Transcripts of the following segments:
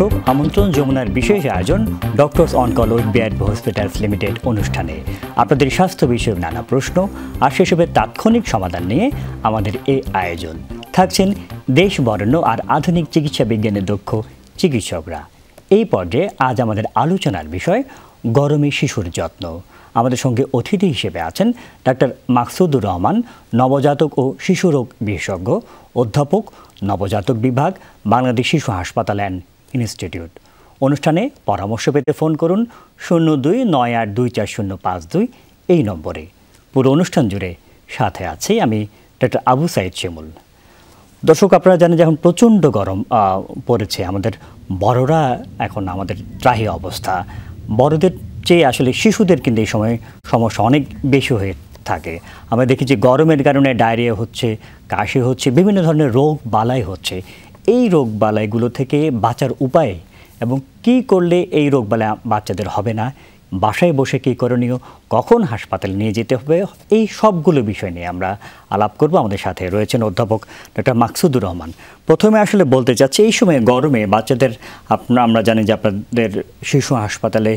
দর্শক আমন্ত্রণ যমুনার বিশেষ আয়োজন ডক্টরস অনকোলজ বিয়ার হসপিটালস লিমিটেড অনুষ্ঠানে আপনাদের স্বাস্থ্য বিষয়ক নানা প্রশ্ন আর সেসবের তাৎক্ষণিক সমাধান নিয়ে আমাদের এই আয়োজন থাকছেন দেশ বরণ্য আর আধুনিক চিকিৎসা বিজ্ঞানের দক্ষ চিকিৎসকরা এই পর্যায়ে আজ আমাদের আলোচনার বিষয় গরমে শিশুর যত্ন আমাদের সঙ্গে অতিথি হিসেবে আছেন ডাক্তার মাকসুদুর রহমান নবজাতক ও শিশুরোগ বিশেষজ্ঞ অধ্যাপক নবজাতক বিভাগ বাংলাদেশ শিশু হাসপাতাল অ্যান্ড ইনস্টিটিউট অনুষ্ঠানে পরামর্শ পেতে ফোন করুন শূন্য দুই নয় আট দুই চার শূন্য পাঁচ দুই এই নম্বরে পুরো অনুষ্ঠান জুড়ে সাথে আছি আমি ডক্টর আবু সাইদ শিমুল দর্শক আপনারা জানেন যে এখন প্রচণ্ড গরম পড়েছে আমাদের বড়রা এখন আমাদের ত্রাহি অবস্থা বড়দের চেয়ে আসলে শিশুদের কিন্তু এই সময় সমস্যা অনেক বেশি হয়ে থাকে আমরা দেখি যে গরমের কারণে ডায়রিয়া হচ্ছে কাশি হচ্ছে বিভিন্ন ধরনের রোগ বালাই হচ্ছে এই রোগ বালাইগুলো থেকে বাঁচার উপায় এবং কি করলে এই রোগ বালা বাচ্চাদের হবে না বাসায় বসে কী করণীয় কখন হাসপাতালে নিয়ে যেতে হবে এই সবগুলো বিষয় নিয়ে আমরা আলাপ করব আমাদের সাথে রয়েছেন অধ্যাপক ডক্টর মাকসুদুর রহমান প্রথমে আসলে বলতে চাচ্ছি এই সময়ে গরমে বাচ্চাদের আপনার আমরা জানি যে আপনাদের শিশু হাসপাতালে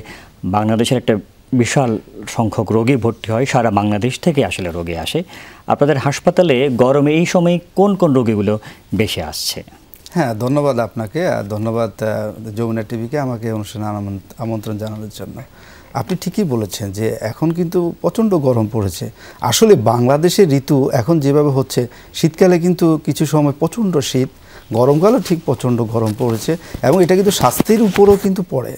বাংলাদেশের একটা বিশাল সংখ্যক রোগী ভর্তি হয় সারা বাংলাদেশ থেকে আসলে রোগী আসে আপনাদের হাসপাতালে গরমে এই সময় কোন কোন রোগীগুলো বেশি আসছে হ্যাঁ ধন্যবাদ আপনাকে আর ধন্যবাদ যমুনা টিভিকে আমাকে অনুষ্ঠানে আমন্ত্রণ জানানোর জন্য আপনি ঠিকই বলেছেন যে এখন কিন্তু প্রচণ্ড গরম পড়েছে আসলে বাংলাদেশের ঋতু এখন যেভাবে হচ্ছে শীতকালে কিন্তু কিছু সময় প্রচণ্ড শীত গরমকালও ঠিক প্রচণ্ড গরম পড়েছে এবং এটা কিন্তু স্বাস্থ্যের উপরও কিন্তু পড়ে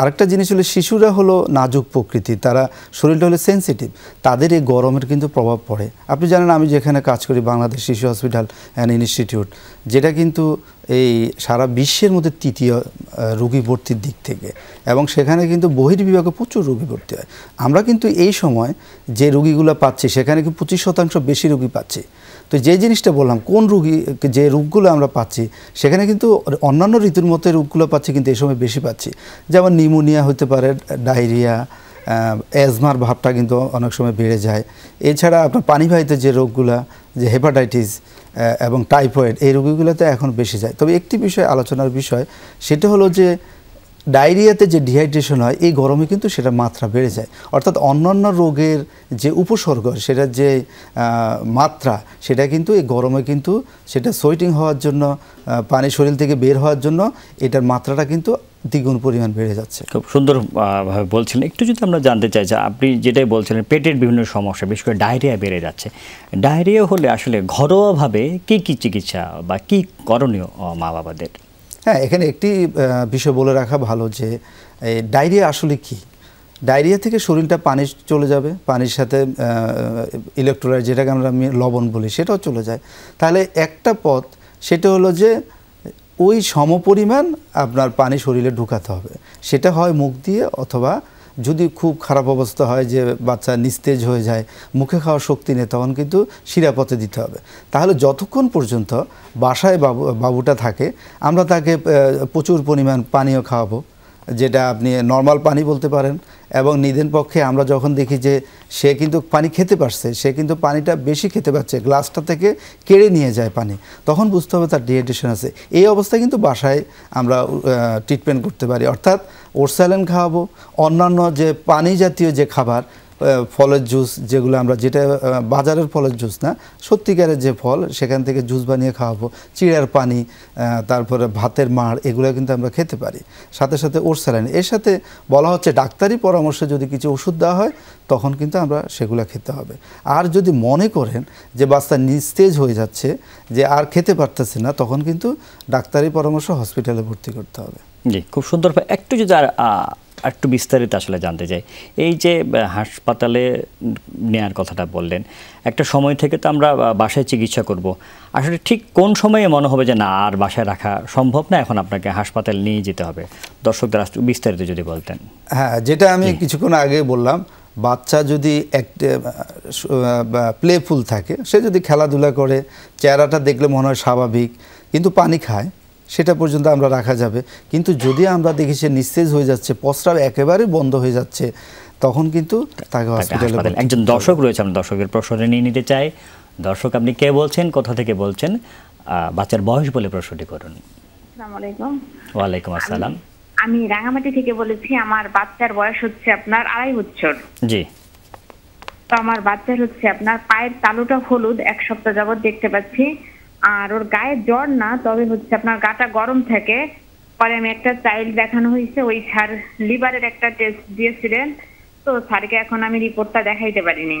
আরেকটা জিনিস হলো শিশুরা হলো নাজুক প্রকৃতি তারা শরীরটা হলো সেন্সিটিভ তাদের এই গরমের কিন্তু প্রভাব পড়ে আপনি জানেন আমি যেখানে কাজ করি বাংলাদেশ শিশু হসপিটাল অ্যান্ড ইনস্টিটিউট যেটা কিন্তু এই সারা বিশ্বের মধ্যে তৃতীয় রুগী ভর্তির দিক থেকে এবং সেখানে কিন্তু বহির্বিভাগে প্রচুর রুগী ভর্তি হয় আমরা কিন্তু এই সময় যে রুগীগুলো পাচ্ছি সেখানে কিন্তু পঁচিশ শতাংশ বেশি রুগী পাচ্ছি তো যে জিনিসটা বললাম কোন রুগী যে রোগগুলো আমরা পাচ্ছি সেখানে কিন্তু অন্যান্য ঋতুর মতো রোগগুলো পাচ্ছি কিন্তু এই সময় বেশি পাচ্ছি যেমন নিউমোনিয়া হতে পারে ডায়রিয়া অ্যাজমার ভাবটা কিন্তু অনেক সময় বেড়ে যায় এছাড়া আপনার পানিবাহিত যে রোগগুলো যে হেপাটাইটিস এবং টাইফয়েড এই রোগীগুলোতে এখন বেশি যায় তবে একটি বিষয় আলোচনার বিষয় সেটা হলো যে ডায়রিয়াতে যে ডিহাইড্রেশন হয় এই গরমে কিন্তু সেটা মাত্রা বেড়ে যায় অর্থাৎ অন্যান্য রোগের যে উপসর্গ সেটার যে মাত্রা সেটা কিন্তু এই গরমে কিন্তু সেটা সোয়েটিং হওয়ার জন্য পানি শরীর থেকে বের হওয়ার জন্য এটার মাত্রাটা কিন্তু দ্বিগুণ পরিমাণ বেড়ে যাচ্ছে খুব সুন্দরভাবে বলছেন একটু যদি আমরা জানতে চাই যে আপনি যেটাই বলছিলেন পেটের বিভিন্ন সমস্যা বিশেষ করে ডায়রিয়া বেড়ে যাচ্ছে ডায়রিয়া হলে আসলে ঘরোয়াভাবে কী কী চিকিৎসা বা কী করণীয় মা বাবাদের হ্যাঁ এখানে একটি বিষয় বলে রাখা ভালো যে ডায়রিয়া আসলে কি ডায়রিয়া থেকে শরীরটা পানি চলে যাবে পানির সাথে ইলেকট্রোলাইট যেটাকে আমরা লবণ বলি সেটাও চলে যায় তাহলে একটা পথ সেটা হলো যে ওই সমপরিমাণ আপনার পানি শরীরে ঢুকাতে হবে সেটা হয় মুখ দিয়ে অথবা যদি খুব খারাপ অবস্থা হয় যে বাচ্চা নিস্তেজ হয়ে যায় মুখে খাওয়ার শক্তি নেই তখন কিন্তু শিরাপথে দিতে হবে তাহলে যতক্ষণ পর্যন্ত বাসায় বাবু বাবুটা থাকে আমরা তাকে প্রচুর পরিমাণ পানীয় খাওয়াবো যেটা আপনি নর্মাল পানি বলতে পারেন এবং নিদেন পক্ষে আমরা যখন দেখি যে সে কিন্তু পানি খেতে পারছে সে কিন্তু পানিটা বেশি খেতে পারছে গ্লাসটা থেকে কেড়ে নিয়ে যায় পানি তখন বুঝতে হবে তার ডিহাইড্রেশন আছে এই অবস্থায় কিন্তু বাসায় আমরা ট্রিটমেন্ট করতে পারি অর্থাৎ ওরসালেন খাওয়াবো অন্যান্য যে পানি জাতীয় যে খাবার ফলের জুস যেগুলো আমরা যেটা বাজারের ফলের জুস না সত্যিকারের যে ফল সেখান থেকে জুস বানিয়ে খাওয়াবো চিড়ার পানি তারপরে ভাতের মাড় এগুলো কিন্তু আমরা খেতে পারি সাথে সাথে ওর এর সাথে বলা হচ্ছে ডাক্তারি পরামর্শে যদি কিছু ওষুধ দেওয়া হয় তখন কিন্তু আমরা সেগুলো খেতে হবে আর যদি মনে করেন যে বাচ্চা নিস্তেজ হয়ে যাচ্ছে যে আর খেতে পারতেছে না তখন কিন্তু ডাক্তারি পরামর্শ হসপিটালে ভর্তি করতে হবে জি খুব সুন্দর একটু যদি আর একটু বিস্তারিত আসলে জানতে চাই এই যে হাসপাতালে নেয়ার কথাটা বললেন একটা সময় থেকে তো আমরা বাসায় চিকিৎসা করব। আসলে ঠিক কোন সময়ে মনে হবে যে না আর বাসায় রাখা সম্ভব না এখন আপনাকে হাসপাতাল নিয়ে যেতে হবে দর্শকদের বিস্তারিত যদি বলতেন হ্যাঁ যেটা আমি কিছুক্ষণ আগে বললাম বাচ্চা যদি এক প্লেফুল থাকে সে যদি খেলাধুলা করে চেহারাটা দেখলে মনে হয় স্বাভাবিক কিন্তু পানি খায় সেটা পর্যন্ত আমরা রাখা যাবে কিন্তু যদি আমরা দেখি সে নিস্তেজ হয়ে যাচ্ছে প্রস্রাব একেবারে বন্ধ হয়ে যাচ্ছে তখন কিন্তু তাকে হাসপাতালে একজন দর্শক রয়েছে আমরা দর্শকের প্রশ্নটা নিয়ে নিতে চাই দর্শক আপনি কে বলছেন কোথা থেকে বলছেন বাচ্চার বয়স বলে প্রশ্নটি করুন আমি রাঙামাটি থেকে বলেছি আমার বাচ্চার বয়স হচ্ছে আপনার আড়াই বছর জি তো আমার বাচ্চার হচ্ছে আপনার পায়ের তালুটা হলুদ এক সপ্তাহ যাবৎ দেখতে পাচ্ছি আর ওর গায়ে জ্বর না তবে হচ্ছে আপনার গাটা গরম থাকে পরে আমি একটা চাইল্ড দেখানো হয়েছে ওই স্যার লিভারের একটা টেস্ট দিয়েছিলেন তো স্যারকে এখন আমি রিপোর্টটা দেখাইতে পারিনি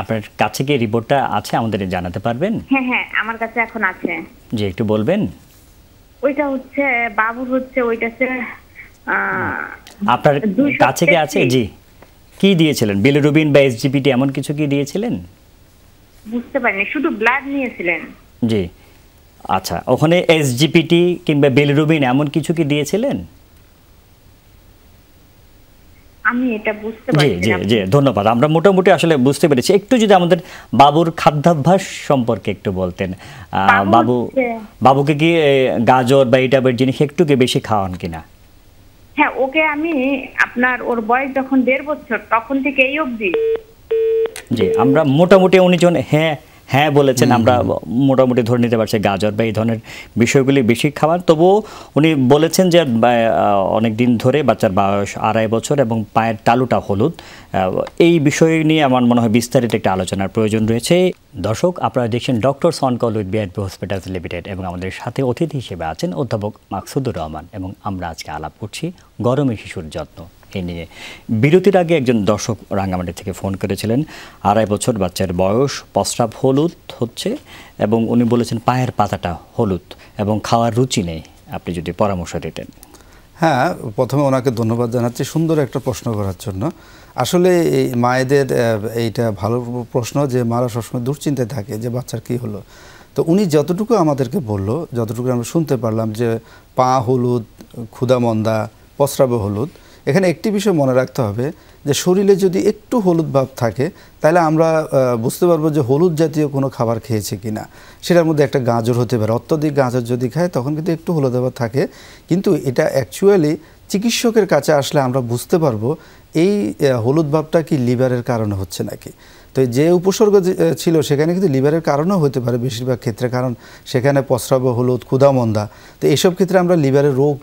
আপনার কাছে কি রিপোর্টটা আছে আমাদের জানাতে পারবেন হ্যাঁ হ্যাঁ আমার কাছে এখন আছে জি একটু বলবেন ওইটা হচ্ছে বাবুর হচ্ছে ওইটাতে আপনার কাছে কি আছে জি কি দিয়েছিলেন বিলিরুবিন বা এসজিপিটি এমন কিছু কি দিয়েছিলেন বুঝতে পারিনি শুধু ব্লাড নিয়েছিলেন জি আচ্ছা ওখানে এসজিপিটি কিংবা বেলরুবিন এমন কিছু কি দিয়েছিলেন আমি এটা বুঝতে পারছি জি জি ধন্যবাদ আমরা মোটামুটি আসলে বুঝতে পেরেছি একটু যদি আমাদের বাবুর খাদ্যাভ্যাস সম্পর্কে একটু বলতেন বাবু বাবুকে কি গাজর বা এইটাবের জিনিস একটু কি বেশি খাওয়ান কিনা হ্যাঁ ওকে আমি আপনার ওর বয়স যখন দেড় বছর তখন থেকে এই অবধি জি আমরা মোটামুটি উনি জন হ্যাঁ হ্যাঁ বলেছেন আমরা মোটামুটি ধরে নিতে পারছি গাজর বা এই ধরনের বিষয়গুলি বেশি খাওয়ার তবুও উনি বলেছেন যে অনেক দিন ধরে বাচ্চার বয়স আড়াই বছর এবং পায়ের তালুটা হলুদ এই বিষয় নিয়ে আমার মনে হয় বিস্তারিত একটা আলোচনার প্রয়োজন রয়েছে দর্শক আপনারা দেখছেন doctors on call with BIP hospitals limited এবং আমাদের সাথে অতিথি হিসেবে আছেন অধ্যাপক মাকসুদুর রহমান এবং আমরা আজকে আলাপ করছি গরমে শিশুর যত্ন এই নিয়ে বিরতির আগে একজন দর্শক রাঙ্গামাটি থেকে ফোন করেছিলেন আড়াই বছর বাচ্চার বয়স প্রস্রাব হলুদ হচ্ছে এবং উনি বলেছেন পায়ের পাতাটা হলুদ এবং খাওয়ার রুচি নেই আপনি যদি পরামর্শ দিতেন হ্যাঁ প্রথমে ওনাকে ধন্যবাদ জানাচ্ছি সুন্দর একটা প্রশ্ন করার জন্য আসলে এই মায়েদের এইটা ভালো প্রশ্ন যে মারা সবসময় দুশ্চিন্তায় থাকে যে বাচ্চার কি হলো তো উনি যতটুকু আমাদেরকে বলল যতটুকু আমরা শুনতে পারলাম যে পা হলুদ ক্ষুদা মন্দা প্রস্রাবে হলুদ এখানে একটি বিষয় মনে রাখতে হবে যে শরীরে যদি একটু হলুদ ভাব থাকে তাহলে আমরা বুঝতে পারবো যে হলুদ জাতীয় কোনো খাবার খেয়েছে কি না সেটার মধ্যে একটা গাজর হতে পারে অত্যধিক গাজর যদি খায় তখন কিন্তু একটু হলুদ ভাব থাকে কিন্তু এটা অ্যাকচুয়ালি চিকিৎসকের কাছে আসলে আমরা বুঝতে পারবো এই হলুদ ভাবটা কি লিভারের কারণে হচ্ছে নাকি তো যে উপসর্গ ছিল সেখানে কিন্তু লিভারের কারণও হতে পারে বেশিরভাগ ক্ষেত্রে কারণ সেখানে পস্রাব হলুদ মন্দা তো এসব ক্ষেত্রে আমরা লিভারের রোগ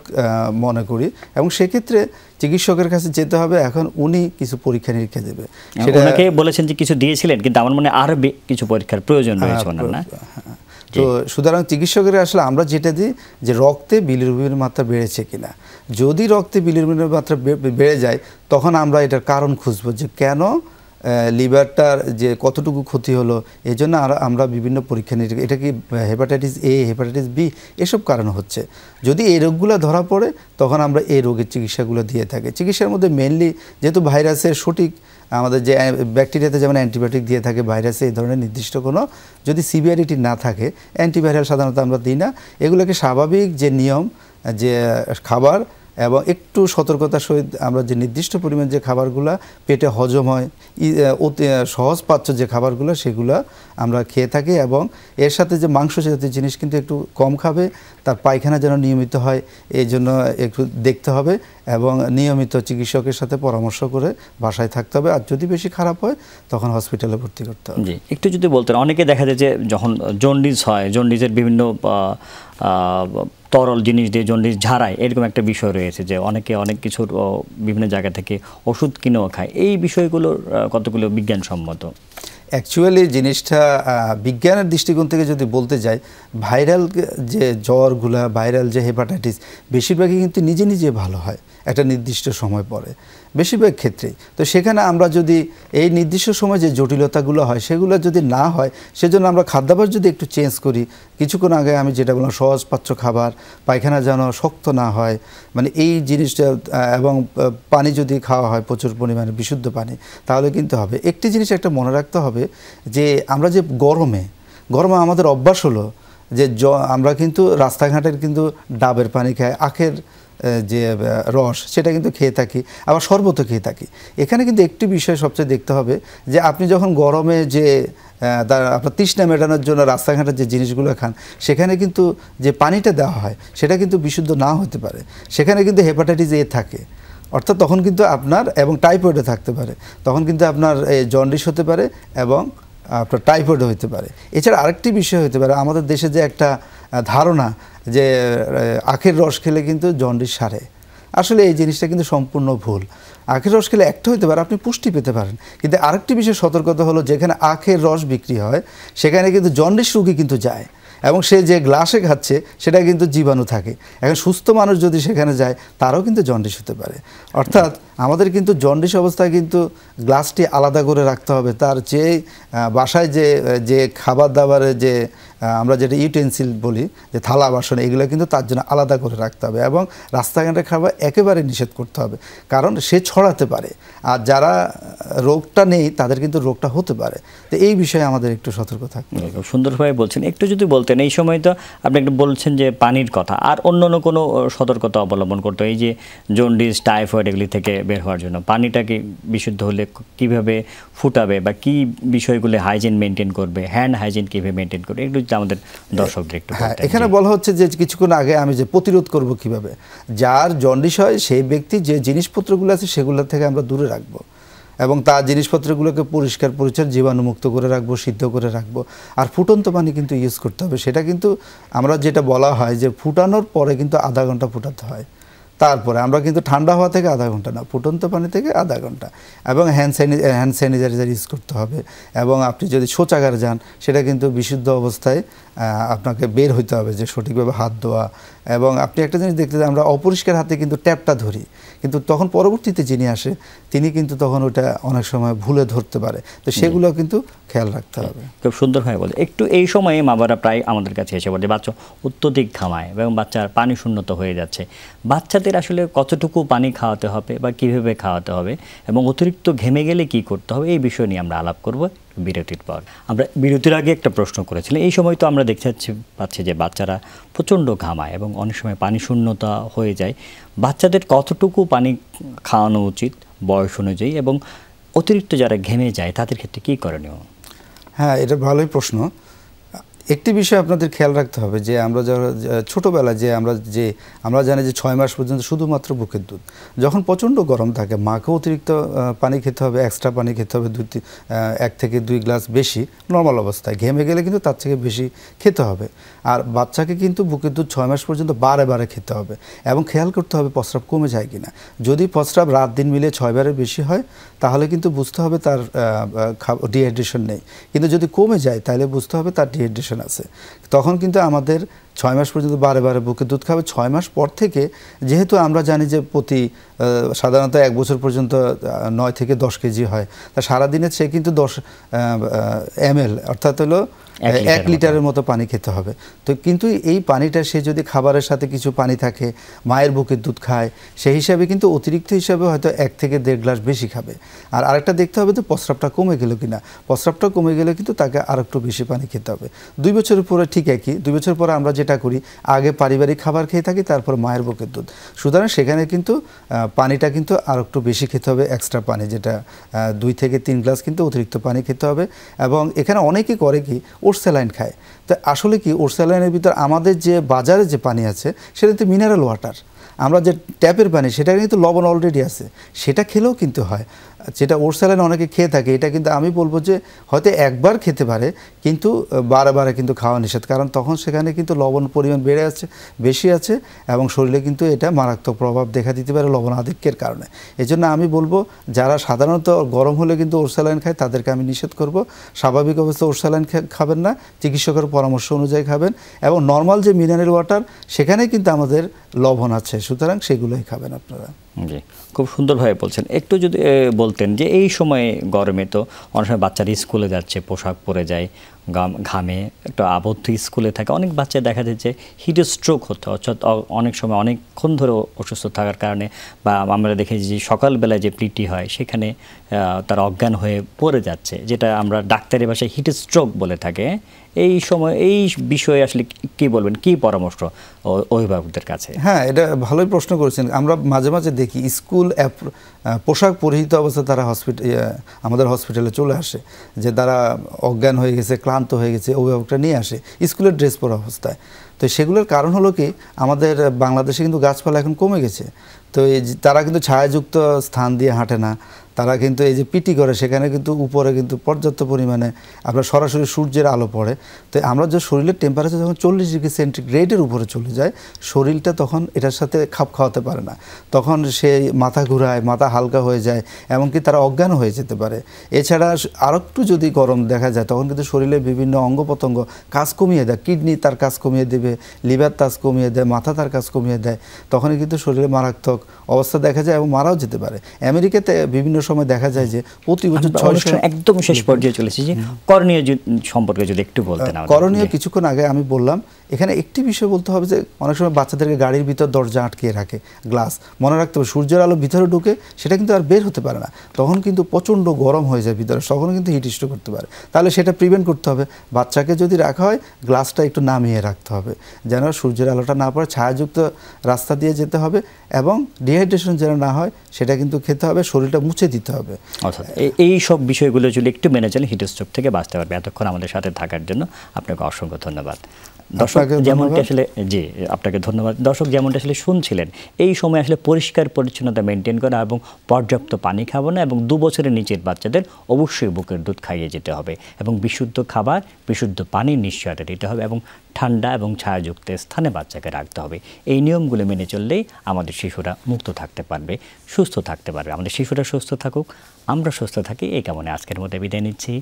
মনে করি এবং সেক্ষেত্রে চিকিৎসকের কাছে যেতে হবে এখন উনি কিছু পরীক্ষা নিরীক্ষা দেবে হ্যাঁ, সেটাকে বলেছেন যে কিছু দিয়েছিলেন কিন্তু আমার মনে আরও কিছু পরীক্ষার প্রয়োজন হ্যাঁ, রয়েছে না হ্যাঁ, তো সুতরাং চিকিৎসকের আসলে আমরা যেটা দিই যে রক্তে বিলিরুবিনের মাত্রা বেড়েছে কিনা যদি রক্তে বিলিরুবিনের মাত্রা বেড়ে যায় তখন আমরা এটার কারণ খুঁজব যে কেন লিভারটার যে কতটুকু ক্ষতি হলো এই জন্য আমরা বিভিন্ন পরীক্ষা নিরীক্ষা এটা কি হেপাটাইটিস এ হেপাটাইটিস বি এসব কারণ হচ্ছে যদি এই রোগগুলো ধরা পড়ে তখন আমরা এই রোগের চিকিৎসাগুলো দিয়ে থাকি চিকিৎসার মধ্যে মেনলি যেহেতু ভাইরাসের সঠিক আমাদের যে ব্যাকটেরিয়াতে যেমন অ্যান্টিবায়োটিক দিয়ে থাকে ভাইরাসে এই ধরনের নির্দিষ্ট কোনো যদি সিভিয়ারিটি না থাকে অ্যান্টিভাইরাল সাধারণত আমরা দিই না এগুলোকে স্বাভাবিক যে নিয়ম যে খাবার এবং একটু সতর্কতার সহিত আমরা যে নির্দিষ্ট পরিমাণ যে খাবারগুলো পেটে হজম হয় অতি সহজ পাচ্ছ যে খাবারগুলো সেগুলো আমরা খেয়ে থাকি এবং এর সাথে যে মাংস জাতীয় জিনিস কিন্তু একটু কম খাবে তার পায়খানা যেন নিয়মিত হয় এই জন্য একটু দেখতে হবে এবং নিয়মিত চিকিৎসকের সাথে পরামর্শ করে বাসায় থাকতে হবে আর যদি বেশি খারাপ হয় তখন হসপিটালে ভর্তি করতে হবে একটু যদি বলতেন অনেকে দেখা যায় যে যখন জন্ডিস হয় জন্ডিসের বিভিন্ন তরল জিনিস দিয়ে জন্ডিস ঝাড়ায় এরকম একটা বিষয় রয়েছে যে অনেকে অনেক কিছুর বিভিন্ন জায়গা থেকে ওষুধ কিনেও খায় এই বিষয়গুলোর কতগুলো বিজ্ঞানসম্মত অ্যাকচুয়ালি জিনিসটা বিজ্ঞানের দৃষ্টিকোণ থেকে যদি বলতে যাই ভাইরাল যে জ্বরগুলা ভাইরাল যে হেপাটাইটিস বেশিরভাগই কিন্তু নিজে নিজে ভালো হয় একটা নির্দিষ্ট সময় পরে বেশিরভাগ ক্ষেত্রেই তো সেখানে আমরা যদি এই নির্দিষ্ট সময় যে জটিলতাগুলো হয় সেগুলো যদি না হয় সেজন্য আমরা খাদ্যাভাস যদি একটু চেঞ্জ করি কিছুক্ষণ আগে আমি যেটা বললাম সহজপাচ্য খাবার পায়খানা যেন শক্ত না হয় মানে এই জিনিসটা এবং পানি যদি খাওয়া হয় প্রচুর পরিমাণে বিশুদ্ধ পানি তাহলে কিন্তু হবে একটি জিনিস একটা মনে রাখতে হবে যে আমরা যে গরমে গরমে আমাদের অভ্যাস হলো যে আমরা কিন্তু রাস্তাঘাটের কিন্তু ডাবের পানি খাই আখের যে রস সেটা কিন্তু খেয়ে থাকি আবার শরবতও খেয়ে থাকি এখানে কিন্তু একটি বিষয় সবচেয়ে দেখতে হবে যে আপনি যখন গরমে যে আপনার তৃষ্ণা মেটানোর জন্য রাস্তাঘাটের যে জিনিসগুলো খান সেখানে কিন্তু যে পানিটা দেওয়া হয় সেটা কিন্তু বিশুদ্ধ না হতে পারে সেখানে কিন্তু হেপাটাইটিস এ থাকে অর্থাৎ তখন কিন্তু আপনার এবং টাইফয়েডও থাকতে পারে তখন কিন্তু আপনার জন্ডিস হতে পারে এবং আপনার টাইফয়েড হতে পারে এছাড়া আরেকটি বিষয় হতে পারে আমাদের দেশে যে একটা ধারণা যে আখের রস খেলে কিন্তু জন্ডিস সারে আসলে এই জিনিসটা কিন্তু সম্পূর্ণ ভুল আখের রস খেলে একটা হতে পারে আপনি পুষ্টি পেতে পারেন কিন্তু আরেকটি বিষয়ে সতর্কতা হলো যেখানে আখের রস বিক্রি হয় সেখানে কিন্তু জন্ডিস রুগী কিন্তু যায় এবং সে যে গ্লাসে খাচ্ছে সেটা কিন্তু জীবাণু থাকে এখন সুস্থ মানুষ যদি সেখানে যায় তারও কিন্তু জন্ডিস হতে পারে অর্থাৎ আমাদের কিন্তু জন্ডিস অবস্থায় কিন্তু গ্লাসটি আলাদা করে রাখতে হবে তার যে বাসায় যে যে খাবার দাবারের যে আমরা যেটা ইউটেন্সিল বলি যে থালা বাসন এগুলো কিন্তু তার জন্য আলাদা করে রাখতে হবে এবং রাস্তাঘাটে খাবার একেবারে নিষেধ করতে হবে কারণ সে ছড়াতে পারে আর যারা রোগটা নেই তাদের কিন্তু রোগটা হতে পারে তো এই বিষয়ে আমাদের একটু সতর্ক থাকতে হবে সুন্দরভাবে বলছেন একটু যদি বলতেন এই সময় তো আপনি একটু বলছেন যে পানির কথা আর অন্য অন্য কোনো সতর্কতা অবলম্বন করতে এই যে জন্ডিস টাইফয়েড এগুলি থেকে বের হওয়ার জন্য পানিটাকে বিশুদ্ধ হলে কিভাবে ফুটাবে বা কি বিষয়গুলো হাইজিন মেনটেন করবে হ্যান্ড হাইজিন কীভাবে মেনটেন করবে একটু সেক্ষেত্রে আমাদের দর্শকদের একটু হ্যাঁ এখানে বলা হচ্ছে যে কিছুক্ষণ আগে আমি যে প্রতিরোধ করব কিভাবে যার জন্ডিস হয় সেই ব্যক্তি যে জিনিসপত্রগুলো আছে সেগুলো থেকে আমরা দূরে রাখব এবং তার জিনিসপত্রগুলোকে পরিষ্কার পরিচ্ছন্ন জীবাণুমুক্ত করে রাখবো সিদ্ধ করে রাখবো আর ফুটন্ত পানি কিন্তু ইউজ করতে হবে সেটা কিন্তু আমরা যেটা বলা হয় যে ফুটানোর পরে কিন্তু আধা ঘন্টা ফুটাতে হয় তারপরে আমরা কিন্তু ঠান্ডা হওয়া থেকে আধা ঘন্টা না ফুটন্ত পানি থেকে আধা ঘন্টা এবং হ্যান্ড স্যানি হ্যান্ড স্যানিটাইজার ইউজ করতে হবে এবং আপনি যদি শৌচাগার যান সেটা কিন্তু বিশুদ্ধ অবস্থায় আপনাকে বের হইতে হবে যে সঠিকভাবে হাত ধোয়া এবং আপনি একটা জিনিস দেখতে আমরা অপরিষ্কার হাতে কিন্তু ট্যাপটা ধরি কিন্তু তখন পরবর্তীতে যিনি আসে তিনি কিন্তু তখন ওটা অনেক সময় ভুলে ধরতে পারে তো সেগুলো কিন্তু খেয়াল রাখতে হবে খুব সুন্দরভাবে বলে একটু এই সময়ে মা বাবারা প্রায় আমাদের কাছে এসে বলে বাচ্চা অত্যধিক ঘামায় এবং বাচ্চার পানি শূন্যত হয়ে যাচ্ছে বাচ্চাদের আসলে কতটুকু পানি খাওয়াতে হবে বা কীভাবে খাওয়াতে হবে এবং অতিরিক্ত ঘেমে গেলে কি করতে হবে এই বিষয় নিয়ে আমরা আলাপ করব বিরতির পর আমরা বিরতির আগে একটা প্রশ্ন করেছিলাম এই সময় তো আমরা দেখতে পাচ্ছি যে বাচ্চারা প্রচণ্ড ঘামায় এবং অনেক সময় পানি শূন্যতা হয়ে যায় বাচ্চাদের কতটুকু পানি খাওয়ানো উচিত বয়স অনুযায়ী এবং অতিরিক্ত যারা ঘেমে যায় তাদের ক্ষেত্রে কী করণীয় হ্যাঁ এটা ভালোই প্রশ্ন একটি বিষয় আপনাদের খেয়াল রাখতে হবে যে আমরা যারা ছোটোবেলা যে আমরা যে আমরা জানি যে ছয় মাস পর্যন্ত শুধুমাত্র বুকের দুধ যখন প্রচণ্ড গরম থাকে মাকে অতিরিক্ত পানি খেতে হবে এক্সট্রা পানি খেতে হবে দুই এক থেকে দুই গ্লাস বেশি নর্মাল অবস্থায় ঘেমে গেলে কিন্তু তার থেকে বেশি খেতে হবে আর বাচ্চাকে কিন্তু বুকের দুধ ছয় মাস পর্যন্ত বারে বারে খেতে হবে এবং খেয়াল করতে হবে প্রস্রাব কমে যায় কি না যদি প্রস্রাব রাত দিন মিলে ছয়বারের বেশি হয় তাহলে কিন্তু বুঝতে হবে তার ডিহাইড্রেশন নেই কিন্তু যদি কমে যায় তাহলে বুঝতে হবে তার ডিহাইড্রেশন কন্ডিশন আছে তখন কিন্তু আমাদের ছয় মাস পর্যন্ত বারে বারে বুকে দুধ খাবে ছয় মাস পর থেকে যেহেতু আমরা জানি যে প্রতি সাধারণত এক বছর পর্যন্ত নয় থেকে দশ কেজি হয় তা সারাদিনে সে কিন্তু দশ এম এল অর্থাৎ হলো এক লিটারের মতো পানি খেতে হবে তো কিন্তু এই পানিটা সে যদি খাবারের সাথে কিছু পানি থাকে মায়ের বুকে দুধ খায় সেই হিসাবে কিন্তু অতিরিক্ত হিসাবে হয়তো এক থেকে দেড় গ্লাস বেশি খাবে আর আরেকটা দেখতে হবে যে প্রস্রাবটা কমে গেল কিনা প্রস্রাবটা কমে গেলে কিন্তু তাকে আরেকটু বেশি পানি খেতে হবে দুই বছরের পরে ঠিক একই দুই বছর পরে আমরা যেটা যেটা করি আগে পারিবারিক খাবার খেয়ে থাকি তারপর মায়ের বুকের দুধ সুতরাং সেখানে কিন্তু পানিটা কিন্তু আর একটু বেশি খেতে হবে এক্সট্রা পানি যেটা দুই থেকে তিন গ্লাস কিন্তু অতিরিক্ত পানি খেতে হবে এবং এখানে অনেকেই করে কি ওর স্যালাইন খায় তো আসলে কি ওর স্যালাইনের ভিতর আমাদের যে বাজারে যে পানি আছে সেটা কিন্তু মিনারেল ওয়াটার আমরা যে ট্যাপের পানি সেটা কিন্তু লবণ অলরেডি আছে সেটা খেলেও কিন্তু হয় যেটা ওর স্যালাইন অনেকে খেয়ে থাকে এটা কিন্তু আমি বলবো যে হয়তো একবার খেতে পারে কিন্তু বারে কিন্তু খাওয়া নিষেধ কারণ তখন সেখানে কিন্তু লবণ পরিমাণ বেড়ে আছে বেশি আছে এবং শরীরে কিন্তু এটা মারাত্মক প্রভাব দেখা দিতে পারে লবণ আধিক্যের কারণে এজন্য আমি বলবো যারা সাধারণত গরম হলে কিন্তু ওর স্যালাইন খায় তাদেরকে আমি নিষেধ করব স্বাভাবিক অবস্থা ওর স্যালাইন খাবেন না চিকিৎসকের পরামর্শ অনুযায়ী খাবেন এবং নর্মাল যে মিনারেল ওয়াটার সেখানে কিন্তু আমাদের লবণ আছে সুতরাং সেগুলোই খাবেন আপনারা জি খুব সুন্দরভাবে বলছেন একটু যদি বলতেন যে এই সময়ে গরমে তো অনেক সময় বাচ্চারা স্কুলে যাচ্ছে পোশাক পরে যায় ঘামে একটা আবদ্ধ স্কুলে থাকে অনেক বাচ্চা দেখা যাচ্ছে হিট স্ট্রোক হতো অর্থাৎ অনেক সময় অনেকক্ষণ ধরে অসুস্থ থাকার কারণে বা আমরা দেখেছি যে সকালবেলায় যে পিটি হয় সেখানে তারা অজ্ঞান হয়ে পড়ে যাচ্ছে যেটা আমরা ডাক্তারি ভাষায় হিট স্ট্রোক বলে থাকে এই সময় এই বিষয়ে আসলে কি বলবেন কি পরামর্শ অভিভাবকদের কাছে হ্যাঁ এটা ভালোই প্রশ্ন করেছেন আমরা মাঝে মাঝে দেখি স্কুল পোশাক পরিহিত অবস্থা তারা হসপিটাল ইয়ে, আমাদের হসপিটালে চলে আসে যে তারা অজ্ঞান হয়ে গেছে ক্লান্ত হয়ে গেছে অভিভাবকরা নিয়ে আসে স্কুলের ড্রেস পরা অবস্থায় তো সেগুলোর কারণ হলো কি আমাদের বাংলাদেশে কিন্তু গাছপালা এখন কমে গেছে তো তারা কিন্তু ছায়াযুক্ত স্থান দিয়ে হাঁটে না তারা কিন্তু এই যে পিটি করে সেখানে কিন্তু উপরে কিন্তু পর্যাপ্ত পরিমাণে আপনার সরাসরি সূর্যের আলো পড়ে তো আমরা যে শরীরের টেম্পারেচার যখন চল্লিশ ডিগ্রি সেন্টিগ্রেডের উপরে চলে যায় শরীরটা তখন এটার সাথে খাপ খাওয়াতে পারে না তখন সে মাথা ঘুরায় মাথা হালকা হয়ে যায় এমনকি তারা অজ্ঞান হয়ে যেতে পারে এছাড়া আর একটু যদি গরম দেখা যায় তখন কিন্তু শরীরের বিভিন্ন অঙ্গ প্রত্যঙ্গ কাজ কমিয়ে দেয় কিডনি তার কাজ কমিয়ে দেবে লিভার কাজ কমিয়ে দেয় মাথা তার কাজ কমিয়ে দেয় তখনই কিন্তু শরীরে মারাত্মক অবস্থা দেখা যায় এবং মারাও যেতে পারে আমেরিকাতে বিভিন্ন সময় দেখা যায় যে প্রতি বছর ছয়শো একদম শেষ পর্যায়ে চলেছে যে করণীয় সম্পর্কে যদি একটু বলতেন করণীয় কিছুক্ষণ আগে আমি বললাম এখানে একটি বিষয় বলতে হবে যে অনেক সময় বাচ্চাদেরকে গাড়ির ভিতর দরজা আটকিয়ে রাখে গ্লাস মনে রাখতে হবে সূর্যের আলো ভিতরে ঢুকে সেটা কিন্তু আর বের হতে পারে না তখন কিন্তু প্রচণ্ড গরম হয়ে যায় ভিতরে তখন কিন্তু হিট স্ট্রোক করতে পারে তাহলে সেটা প্রিভেন্ট করতে হবে বাচ্চাকে যদি রাখা হয় গ্লাসটা একটু নামিয়ে রাখতে হবে যেন সূর্যের আলোটা না পড়ে ছায়াযুক্ত রাস্তা দিয়ে যেতে হবে এবং ডিহাইড্রেশন যেন না হয় সেটা কিন্তু খেতে হবে শরীরটা মুছে দিতে হবে অর্থাৎ এই সব বিষয়গুলো যদি একটু মেনে চলে হিটস্ট্রোক থেকে বাঁচতে পারবে এতক্ষণ আমাদের সাথে থাকার জন্য আপনাকে অসংখ্য ধন্যবাদ দর্শক যেমনটা আসলে জি আপনাকে ধন্যবাদ দর্শক যেমনটা আসলে শুনছিলেন এই সময় আসলে পরিষ্কার পরিচ্ছন্নতা মেনটেন করা এবং পর্যাপ্ত পানি খাব না এবং দু বছরের নিচের বাচ্চাদের অবশ্যই বুকের দুধ খাইয়ে যেতে হবে এবং বিশুদ্ধ খাবার বিশুদ্ধ পানি নিশ্চয়তা দিতে হবে এবং ঠান্ডা এবং ছায়াযুক্ত স্থানে বাচ্চাকে রাখতে হবে এই নিয়মগুলো মেনে চললেই আমাদের শিশুরা মুক্ত থাকতে পারবে সুস্থ থাকতে পারবে আমাদের শিশুরা সুস্থ থাকুক আমরা সুস্থ থাকি এই কামনে আজকের মতো বিদায় নিচ্ছি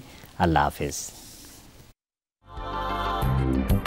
আল্লাহ হাফিজ